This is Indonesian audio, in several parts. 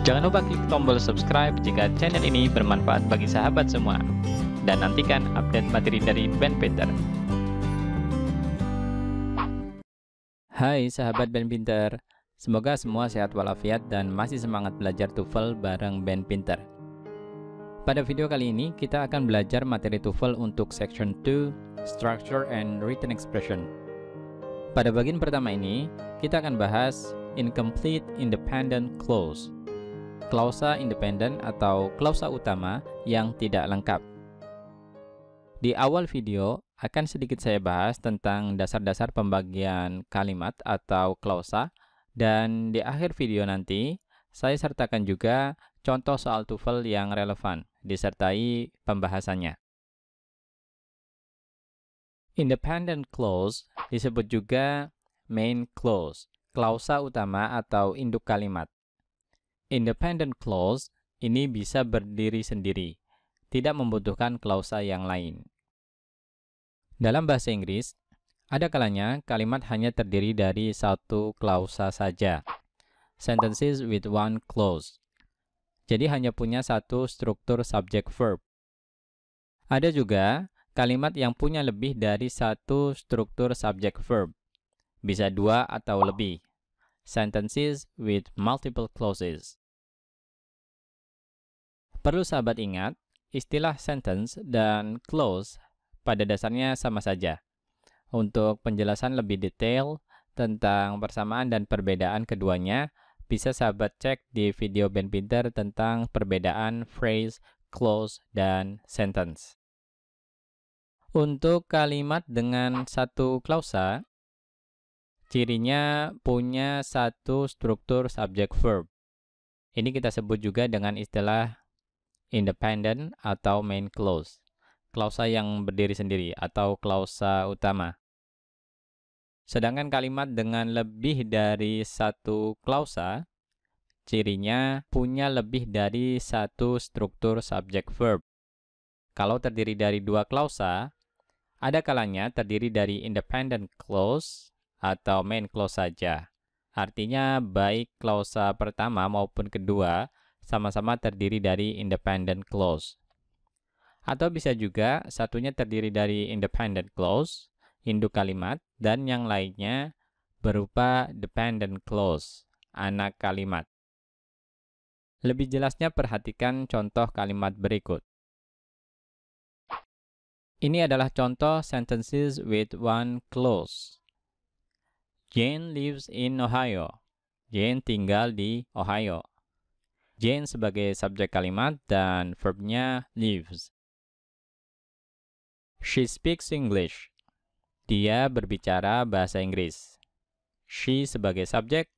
Jangan lupa klik tombol subscribe jika channel ini bermanfaat bagi sahabat semua. Dan nantikan update materi dari Ben Pinter. Hai sahabat Ben Pinter, semoga semua sehat walafiat dan masih semangat belajar TOEFL bareng Ben Pinter. Pada video kali ini, kita akan belajar materi TOEFL untuk Section 2, Structure and Written Expression. Pada bagian pertama ini, kita akan bahas Incomplete Independent Clause klausa independen atau klausa utama yang tidak lengkap. Di awal video akan sedikit saya bahas tentang dasar-dasar pembagian kalimat atau klausa dan di akhir video nanti saya sertakan juga contoh soal TOEFL yang relevan disertai pembahasannya. Independent clause disebut juga main clause, klausa utama atau induk kalimat independent clause ini bisa berdiri sendiri, tidak membutuhkan klausa yang lain. Dalam bahasa Inggris, ada kalanya kalimat hanya terdiri dari satu klausa saja. Sentences with one clause. Jadi hanya punya satu struktur subject verb. Ada juga kalimat yang punya lebih dari satu struktur subject verb. Bisa dua atau lebih. Sentences with multiple clauses. Perlu sahabat ingat, istilah sentence dan clause pada dasarnya sama saja. Untuk penjelasan lebih detail tentang persamaan dan perbedaan keduanya, bisa sahabat cek di video Ben Pinter tentang perbedaan phrase, clause, dan sentence. Untuk kalimat dengan satu klausa, cirinya punya satu struktur subject verb. Ini kita sebut juga dengan istilah independent atau main clause, klausa yang berdiri sendiri atau klausa utama. Sedangkan kalimat dengan lebih dari satu klausa, cirinya punya lebih dari satu struktur subjek verb. Kalau terdiri dari dua klausa, ada kalanya terdiri dari independent clause atau main clause saja. Artinya baik klausa pertama maupun kedua sama-sama terdiri dari independent clause. Atau bisa juga satunya terdiri dari independent clause, induk kalimat, dan yang lainnya berupa dependent clause, anak kalimat. Lebih jelasnya perhatikan contoh kalimat berikut. Ini adalah contoh sentences with one clause. Jane lives in Ohio. Jane tinggal di Ohio. Jane sebagai subjek kalimat dan verbnya lives. She speaks English. Dia berbicara bahasa Inggris. She sebagai subjek,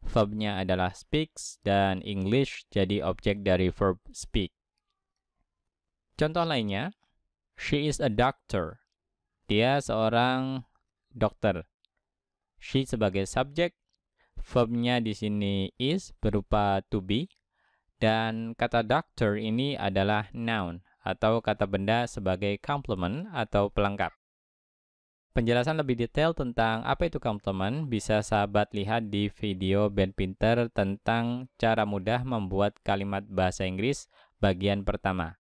verbnya adalah speaks dan English jadi objek dari verb speak. Contoh lainnya, she is a doctor. Dia seorang dokter. She sebagai subjek, verbnya di sini is berupa to be dan kata doctor ini adalah noun atau kata benda sebagai complement atau pelengkap. Penjelasan lebih detail tentang apa itu complement bisa sahabat lihat di video Ben Pinter tentang cara mudah membuat kalimat bahasa Inggris bagian pertama.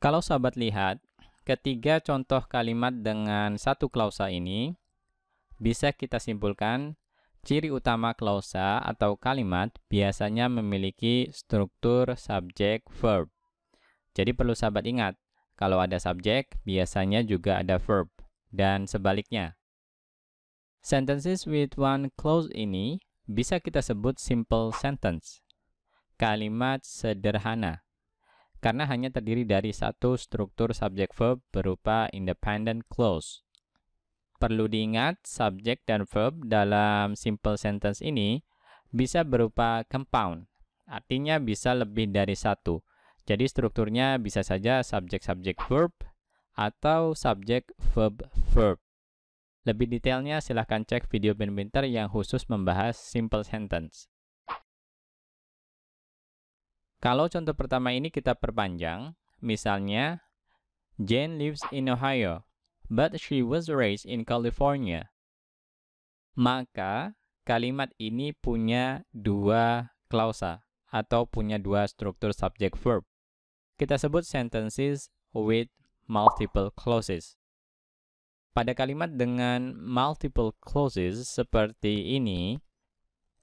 Kalau sahabat lihat, ketiga contoh kalimat dengan satu klausa ini bisa kita simpulkan Ciri utama klausa atau kalimat biasanya memiliki struktur subjek verb. Jadi perlu sahabat ingat, kalau ada subjek biasanya juga ada verb dan sebaliknya. Sentences with one clause ini bisa kita sebut simple sentence. Kalimat sederhana. Karena hanya terdiri dari satu struktur subjek verb berupa independent clause. Perlu diingat, subjek dan verb dalam simple sentence ini bisa berupa compound, artinya bisa lebih dari satu. Jadi strukturnya bisa saja subjek-subjek verb atau subjek verb-verb. Lebih detailnya silahkan cek video Ben yang khusus membahas simple sentence. Kalau contoh pertama ini kita perpanjang, misalnya Jane lives in Ohio but she was raised in California. Maka kalimat ini punya dua klausa atau punya dua struktur subject verb. Kita sebut sentences with multiple clauses. Pada kalimat dengan multiple clauses seperti ini,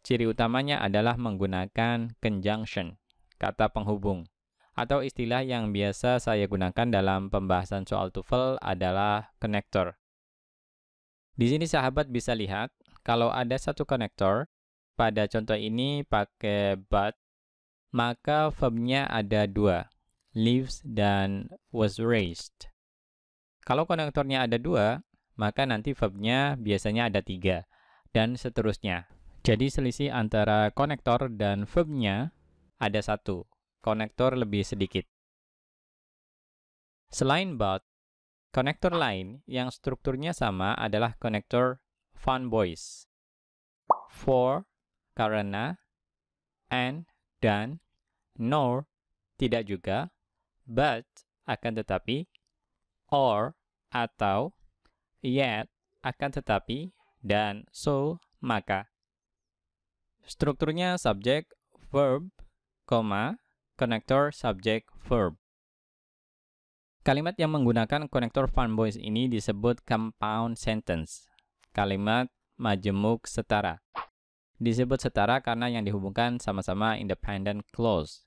ciri utamanya adalah menggunakan conjunction, kata penghubung atau istilah yang biasa saya gunakan dalam pembahasan soal TOEFL adalah connector. Di sini sahabat bisa lihat, kalau ada satu konektor, pada contoh ini pakai but, maka verbnya ada dua, lives dan was raised. Kalau konektornya ada dua, maka nanti verbnya biasanya ada tiga, dan seterusnya. Jadi selisih antara konektor dan verbnya ada satu konektor lebih sedikit. Selain baut, konektor lain yang strukturnya sama adalah konektor fanboys. For, karena, and, dan, nor, tidak juga, but, akan tetapi, or, atau, yet, akan tetapi, dan so, maka. Strukturnya subjek, verb, koma, konektor subject verb. Kalimat yang menggunakan konektor fanboys ini disebut compound sentence. Kalimat majemuk setara. Disebut setara karena yang dihubungkan sama-sama independent clause.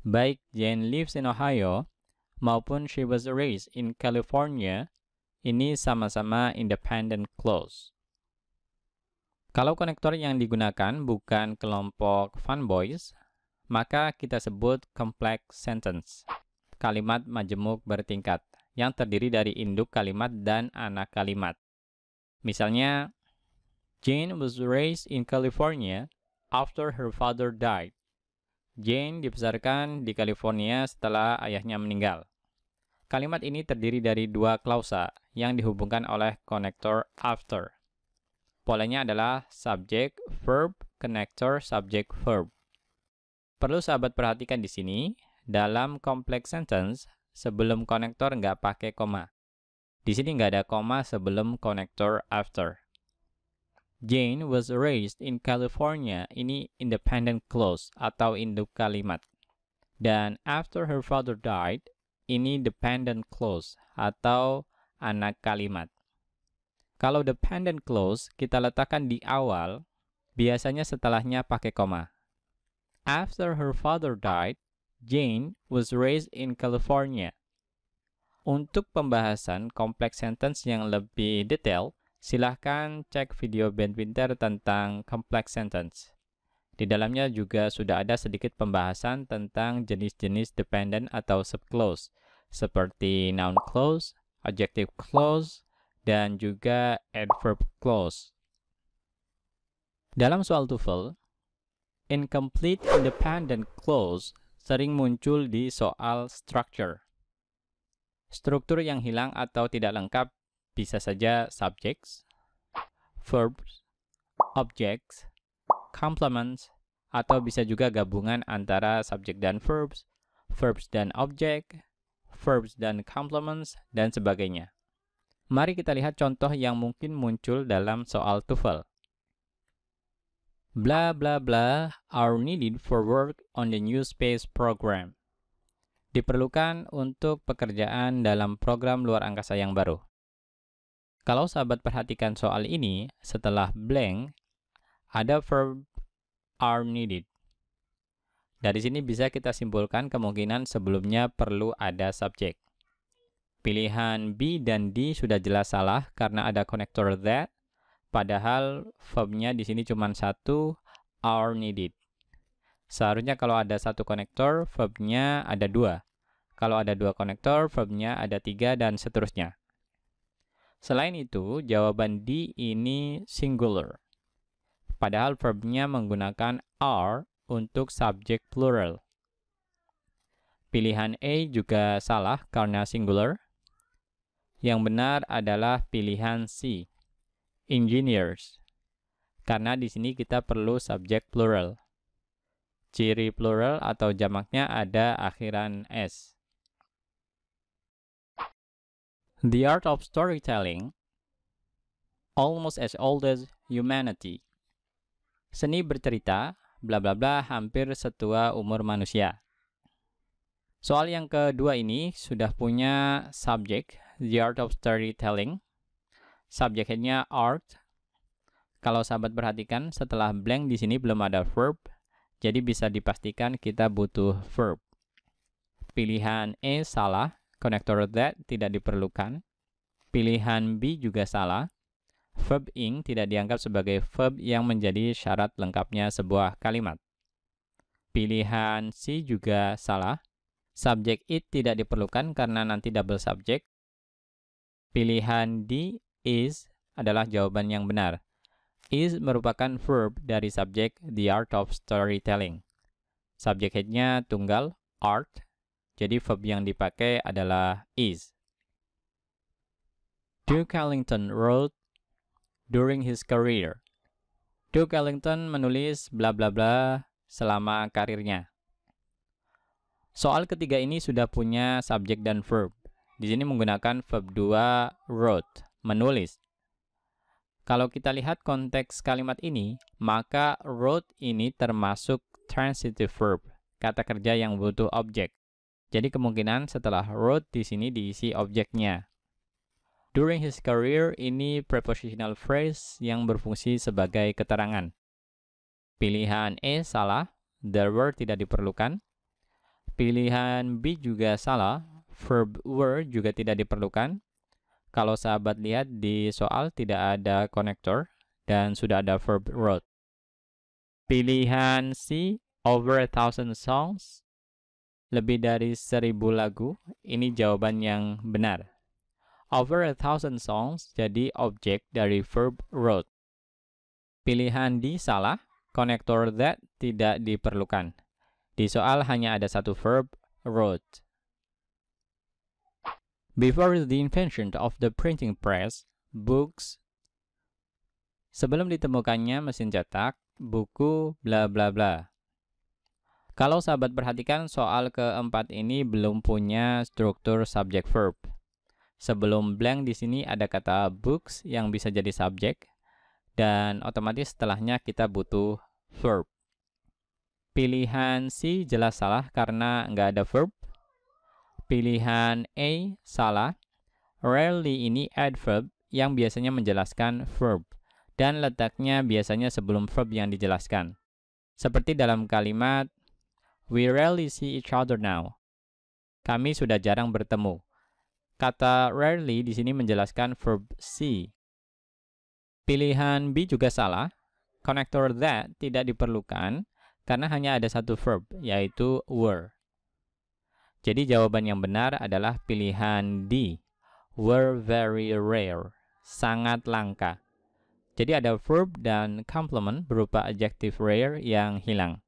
Baik Jane lives in Ohio maupun she was raised in California ini sama-sama independent clause. Kalau konektor yang digunakan bukan kelompok fanboys, maka kita sebut complex sentence. Kalimat majemuk bertingkat yang terdiri dari induk kalimat dan anak kalimat. Misalnya, Jane was raised in California after her father died. Jane dibesarkan di California setelah ayahnya meninggal. Kalimat ini terdiri dari dua klausa yang dihubungkan oleh konektor after. Polanya adalah subject, verb, connector, subject, verb. Perlu sahabat perhatikan di sini, dalam complex sentence, sebelum konektor nggak pakai koma. Di sini nggak ada koma sebelum konektor after. Jane was raised in California. Ini independent clause atau induk kalimat. Dan after her father died, ini dependent clause atau anak kalimat. Kalau dependent clause kita letakkan di awal, biasanya setelahnya pakai koma. After her father died, Jane was raised in California. Untuk pembahasan complex sentence yang lebih detail, silahkan cek video Ben Winter tentang complex sentence. Di dalamnya juga sudah ada sedikit pembahasan tentang jenis-jenis dependent atau subclause, seperti noun clause, adjective clause, dan juga adverb clause. Dalam soal TOEFL, Incomplete independent clause sering muncul di soal structure. Struktur yang hilang atau tidak lengkap bisa saja subjects, verbs, objects, complements, atau bisa juga gabungan antara subject dan verbs, verbs dan object, verbs dan complements, dan sebagainya. Mari kita lihat contoh yang mungkin muncul dalam soal TOEFL blah blah blah are needed for work on the new space program. Diperlukan untuk pekerjaan dalam program luar angkasa yang baru. Kalau sahabat perhatikan soal ini, setelah blank, ada verb are needed. Dari sini bisa kita simpulkan kemungkinan sebelumnya perlu ada subjek. Pilihan B dan D sudah jelas salah karena ada konektor that Padahal verbnya di sini cuma satu, are needed. Seharusnya kalau ada satu konektor, verbnya ada dua. Kalau ada dua konektor, verbnya ada tiga, dan seterusnya. Selain itu, jawaban D ini singular. Padahal verbnya menggunakan are untuk subjek plural. Pilihan A juga salah karena singular. Yang benar adalah pilihan C engineers. Karena di sini kita perlu subjek plural. Ciri plural atau jamaknya ada akhiran S. The art of storytelling almost as old as humanity. Seni bercerita, bla bla bla, hampir setua umur manusia. Soal yang kedua ini sudah punya subjek, The Art of Storytelling, subjek headnya art. Kalau sahabat perhatikan, setelah blank di sini belum ada verb, jadi bisa dipastikan kita butuh verb. Pilihan E salah, konektor that tidak diperlukan. Pilihan B juga salah. Verb ing tidak dianggap sebagai verb yang menjadi syarat lengkapnya sebuah kalimat. Pilihan C juga salah. Subjek it tidak diperlukan karena nanti double subjek. Pilihan D Is adalah jawaban yang benar. Is merupakan verb dari subjek The Art of Storytelling. Subjek headnya tunggal, art, jadi verb yang dipakai adalah is. Duke Ellington wrote during his career. Duke Ellington menulis bla bla bla selama karirnya. Soal ketiga ini sudah punya subjek dan verb. Di sini menggunakan verb dua wrote menulis. Kalau kita lihat konteks kalimat ini, maka road ini termasuk transitive verb, kata kerja yang butuh objek. Jadi kemungkinan setelah road di sini diisi objeknya. During his career ini prepositional phrase yang berfungsi sebagai keterangan. Pilihan E salah, the word tidak diperlukan. Pilihan B juga salah, verb were juga tidak diperlukan. Kalau sahabat lihat di soal tidak ada konektor dan sudah ada verb wrote. Pilihan C, over a thousand songs, lebih dari seribu lagu, ini jawaban yang benar. Over a thousand songs jadi objek dari verb wrote. Pilihan D salah, konektor that tidak diperlukan. Di soal hanya ada satu verb, wrote. Before the invention of the printing press, books Sebelum ditemukannya mesin cetak, buku bla bla bla. Kalau sahabat perhatikan soal keempat ini belum punya struktur subject verb. Sebelum blank di sini ada kata books yang bisa jadi subjek dan otomatis setelahnya kita butuh verb. Pilihan C jelas salah karena nggak ada verb Pilihan A salah. Rarely ini adverb yang biasanya menjelaskan verb dan letaknya biasanya sebelum verb yang dijelaskan. Seperti dalam kalimat We rarely see each other now. Kami sudah jarang bertemu. Kata rarely di sini menjelaskan verb see. Pilihan B juga salah. Konektor that tidak diperlukan karena hanya ada satu verb, yaitu were. Jadi jawaban yang benar adalah pilihan D. Were very rare. Sangat langka. Jadi ada verb dan complement berupa adjective rare yang hilang.